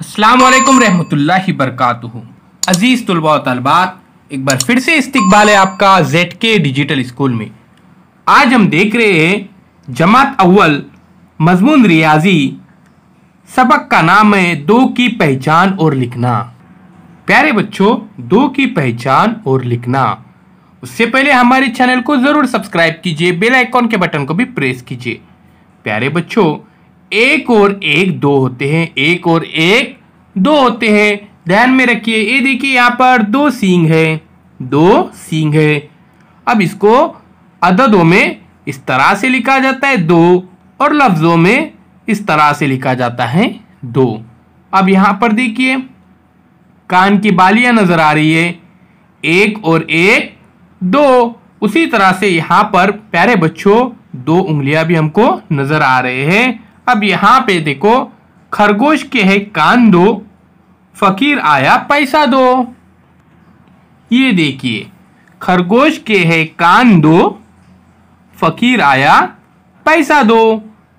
असलकम रहमतुल्ला बरकत अज़ीज़ तलबा तलबात एक बार फिर से इस्तबाल है आपका जेड के डिजिटल स्कूल में आज हम देख रहे हैं जमात अव्वल मजमून रियाजी सबक का नाम है दो की पहचान और लिखना प्यारे बच्चों दो की पहचान और लिखना उससे पहले हमारे चैनल को ज़रूर सब्सक्राइब कीजिए बेल आइकॉन के बटन को भी प्रेस कीजिए प्यारे बच्चों एक और एक दो होते हैं एक और एक दो होते हैं ध्यान में रखिए ये देखिए यहाँ पर दो सींग है दो सींग है अब इसको अददों में इस तरह से लिखा जाता है दो और लफ्ज़ों में इस तरह से लिखा जाता है दो अब यहाँ पर देखिए कान की बालियाँ नज़र आ रही है एक और एक दो उसी तरह से यहाँ पर प्यारे बच्चों दो उंगलियां भी हमको नज़र आ रहे हैं अब यहाँ पे देखो खरगोश के है कान दो फकीर आया पैसा दो ये देखिए खरगोश के है कान दो फकीर आया पैसा दो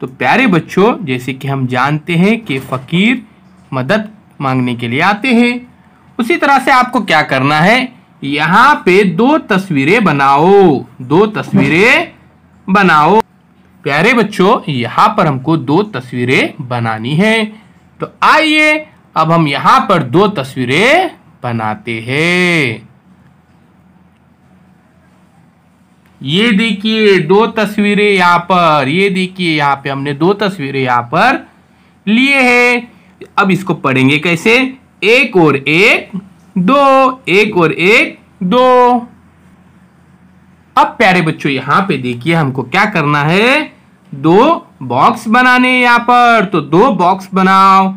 तो प्यारे बच्चों जैसे कि हम जानते हैं कि फकीर मदद मांगने के लिए आते हैं उसी तरह से आपको क्या करना है यहाँ पे दो तस्वीरें बनाओ दो तस्वीरें बनाओ प्यारे बच्चों यहाँ पर हमको दो तस्वीरें बनानी है तो आइए अब हम यहाँ पर दो तस्वीरें बनाते हैं ये देखिए दो तस्वीरें यहाँ पर ये देखिए यहाँ पे हमने दो तस्वीरें यहाँ पर लिए हैं अब इसको पढ़ेंगे कैसे एक और एक दो एक और एक दो अब प्यारे बच्चों यहाँ पे देखिए हमको क्या करना है दो बॉक्स बनाने यहाँ पर तो दो बॉक्स बनाओ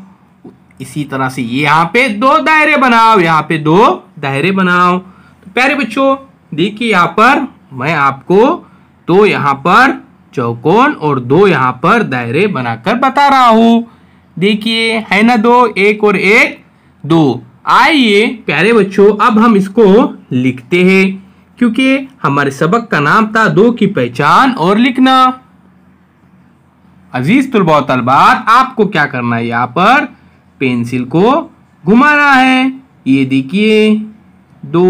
इसी तरह से यहाँ पे दो दायरे बनाओ यहाँ पे दो दायरे बनाओ तो प्यारे बच्चों देखिए यहाँ पर मैं आपको दो तो यहाँ पर चौकोन और दो यहाँ पर दायरे बनाकर बता रहा हूँ देखिए है ना दो एक और एक दो आइए प्यारे बच्चों अब हम इसको लिखते हैं क्योंकि हमारे सबक का नाम था दो की पहचान और लिखना अजीज तुलबा तलबात आपको क्या करना है यहाँ पर पेंसिल को घुमाना है ये देखिए दो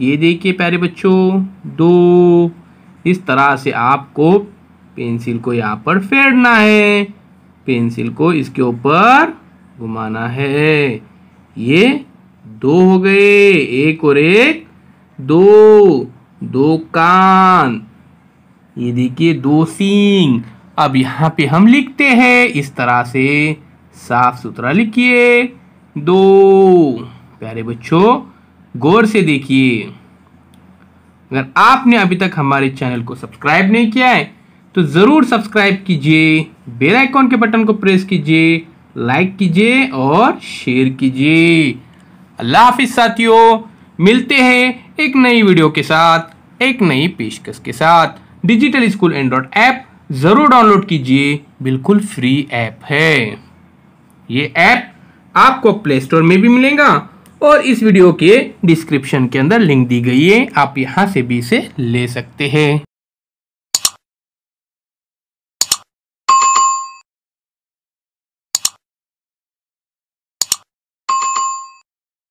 ये देखिए प्यारे बच्चों दो इस तरह से आपको पेंसिल को यहाँ पर फेरना है पेंसिल को इसके ऊपर घुमाना है ये दो हो गए एक और एक दो दो कान ये देखिए दो सींग अब यहाँ पे हम लिखते हैं इस तरह से साफ सुथरा लिखिए दो प्यारे बच्चों गौर से देखिए अगर आपने अभी तक हमारे चैनल को सब्सक्राइब नहीं किया है तो ज़रूर सब्सक्राइब कीजिए बेल आइकॉन के बटन को प्रेस कीजिए लाइक कीजिए और शेयर कीजिए अल्लाह हाफिज साथियों मिलते हैं एक नई वीडियो के साथ एक नई पेशकश के साथ डिजिटल स्कूल एंड्रॉइड ऐप ज़रूर डाउनलोड कीजिए बिल्कुल फ्री ऐप है ये ऐप आपको प्ले स्टोर में भी मिलेगा और इस वीडियो के डिस्क्रिप्शन के अंदर लिंक दी गई है आप यहाँ से भी इसे ले सकते हैं